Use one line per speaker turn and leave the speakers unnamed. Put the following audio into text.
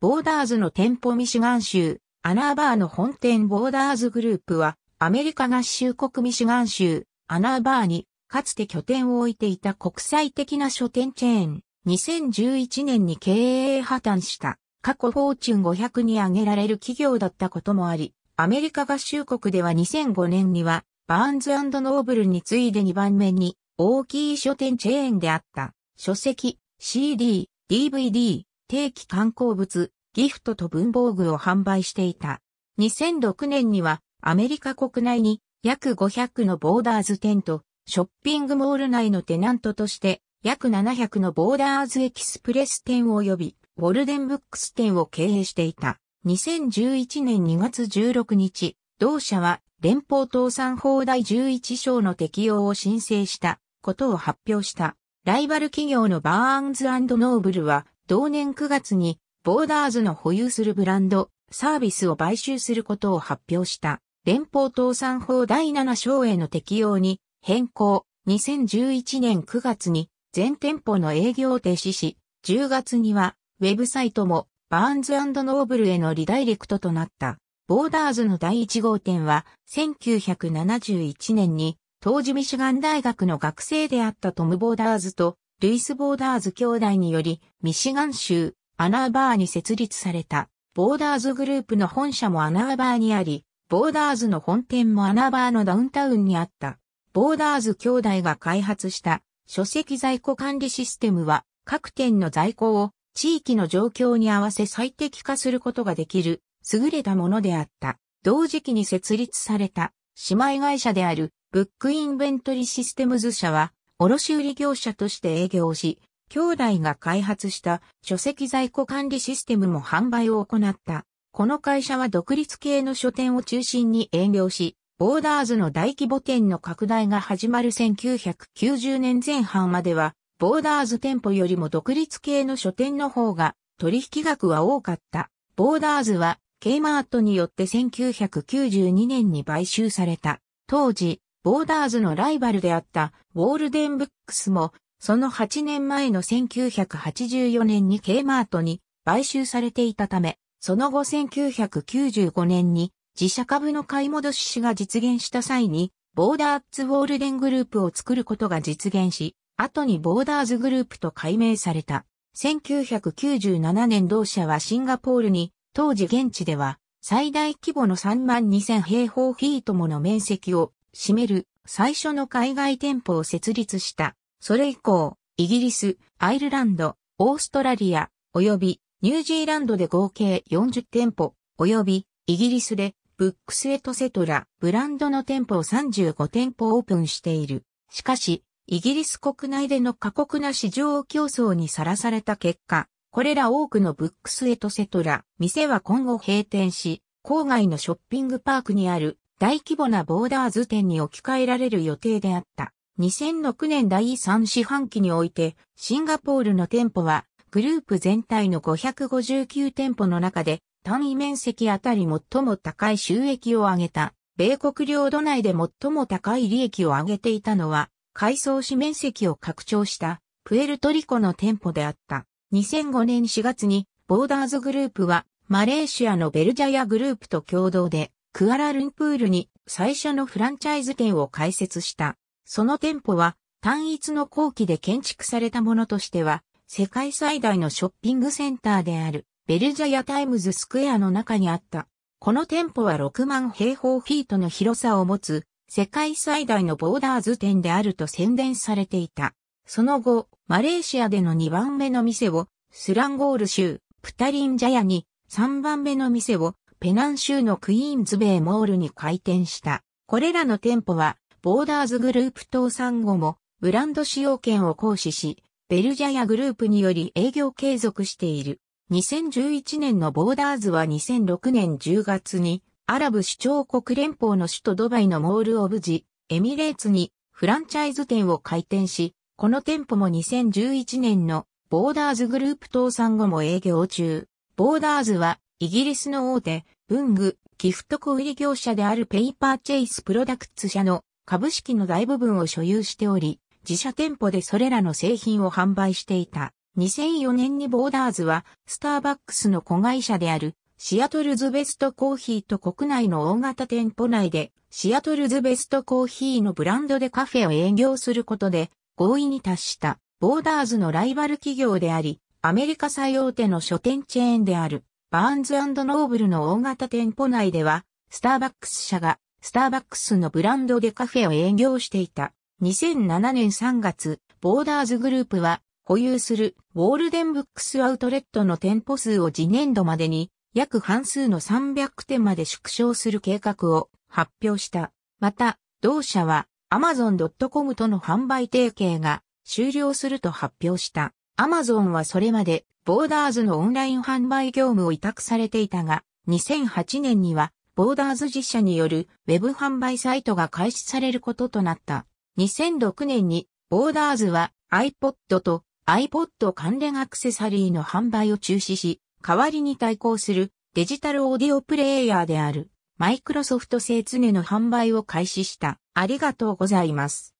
ボーダーズの店舗ミシガン州、アナーバーの本店ボーダーズグループは、アメリカ合衆国ミシガン州、アナーバーに、かつて拠点を置いていた国際的な書店チェーン、2011年に経営破綻した、過去フォーチュン500に挙げられる企業だったこともあり、アメリカ合衆国では2005年には、バーンズノーブルに次いで2番目に、大きい書店チェーンであった、書籍、CD、DVD、定期観光物、ギフトと文房具を販売していた。2006年にはアメリカ国内に約500のボーダーズ店とショッピングモール内のテナントとして約700のボーダーズエキスプレス店及びウォルデンブックス店を経営していた。2011年2月16日、同社は連邦倒産法第11章の適用を申請したことを発表した。ライバル企業のバーンズノーブルは同年9月にボーダーズの保有するブランド、サービスを買収することを発表した連邦倒産法第7章への適用に変更。2011年9月に全店舗の営業を停止し、10月にはウェブサイトもバーンズノーブルへのリダイレクトとなった。ボーダーズの第1号店は1971年に当時ミシガン大学の学生であったトム・ボーダーズとルイス・ボーダーズ兄弟により、ミシガン州、アナーバーに設立された、ボーダーズグループの本社もアナーバーにあり、ボーダーズの本店もアナーバーのダウンタウンにあった。ボーダーズ兄弟が開発した書籍在庫管理システムは、各店の在庫を地域の状況に合わせ最適化することができる、優れたものであった。同時期に設立された、姉妹会社である、ブックインベントリシステムズ社は、卸売業者として営業し、兄弟が開発した書籍在庫管理システムも販売を行った。この会社は独立系の書店を中心に営業し、ボーダーズの大規模店の拡大が始まる1990年前半までは、ボーダーズ店舗よりも独立系の書店の方が取引額は多かった。ボーダーズは K マートによって1992年に買収された。当時、ボーダーズのライバルであったウォールデンブックスも、その8年前の1984年に K マートに買収されていたため、その後1995年に自社株の買い戻しが実現した際に、ボーダーズウォールデングループを作ることが実現し、後にボーダーズグループと改名された。1997年同社はシンガポールに、当時現地では最大規模の3万2000平方フィートもの面積を占める最初の海外店舗を設立した。それ以降、イギリス、アイルランド、オーストラリア、及びニュージーランドで合計40店舗、及びイギリスでブックスエトセトラブランドの店舗を35店舗オープンしている。しかし、イギリス国内での過酷な市場競争にさらされた結果、これら多くのブックスエトセトラ店は今後閉店し、郊外のショッピングパークにある大規模なボーダーズ店に置き換えられる予定であった。2006年第3四半期において、シンガポールの店舗は、グループ全体の559店舗の中で、単位面積あたり最も高い収益を上げた。米国領土内で最も高い利益を上げていたのは、改装し面積を拡張した、プエルトリコの店舗であった。2005年4月に、ボーダーズグループは、マレーシアのベルジャヤグループと共同で、クアラルンプールに最初のフランチャイズ店を開設した。その店舗は単一の後期で建築されたものとしては、世界最大のショッピングセンターであるベルジャヤタイムズスクエアの中にあった。この店舗は6万平方フィートの広さを持つ世界最大のボーダーズ店であると宣伝されていた。その後、マレーシアでの2番目の店をスランゴール州プタリンジャヤに3番目の店をペナン州のクイーンズベイモールに開店した。これらの店舗は、ボーダーズグループ倒産後も、ブランド使用権を行使し、ベルジャヤグループにより営業継続している。2011年のボーダーズは2006年10月に、アラブ首長国連邦の首都ドバイのモール・オブ・ジ・エミレーツにフランチャイズ店を開店し、この店舗も2011年のボーダーズグループ倒産後も営業中。ボーダーズはイギリスの大手、文具、ギフト小売業者であるペイパーチェイスプロダクツ社の株式の大部分を所有しており、自社店舗でそれらの製品を販売していた。2004年にボーダーズは、スターバックスの子会社である、シアトルズベストコーヒーと国内の大型店舗内で、シアトルズベストコーヒーのブランドでカフェを営業することで、合意に達した、ボーダーズのライバル企業であり、アメリカ最大手の書店チェーンである。バーンズノーブルの大型店舗内では、スターバックス社が、スターバックスのブランドでカフェを営業していた。2007年3月、ボーダーズグループは、保有するウォールデンブックスアウトレットの店舗数を次年度までに、約半数の300店まで縮小する計画を発表した。また、同社は Amazon.com との販売提携が終了すると発表した。Amazon はそれまでボーダーズのオンライン販売業務を委託されていたが、2008年には、ボーダーズ実社によるウェブ販売サイトが開始されることとなった。2006年に、ボーダーズは iPod と iPod 関連アクセサリーの販売を中止し、代わりに対抗するデジタルオーディオプレイヤーであるマイクロソフト製常の販売を開始した。ありがとうございます。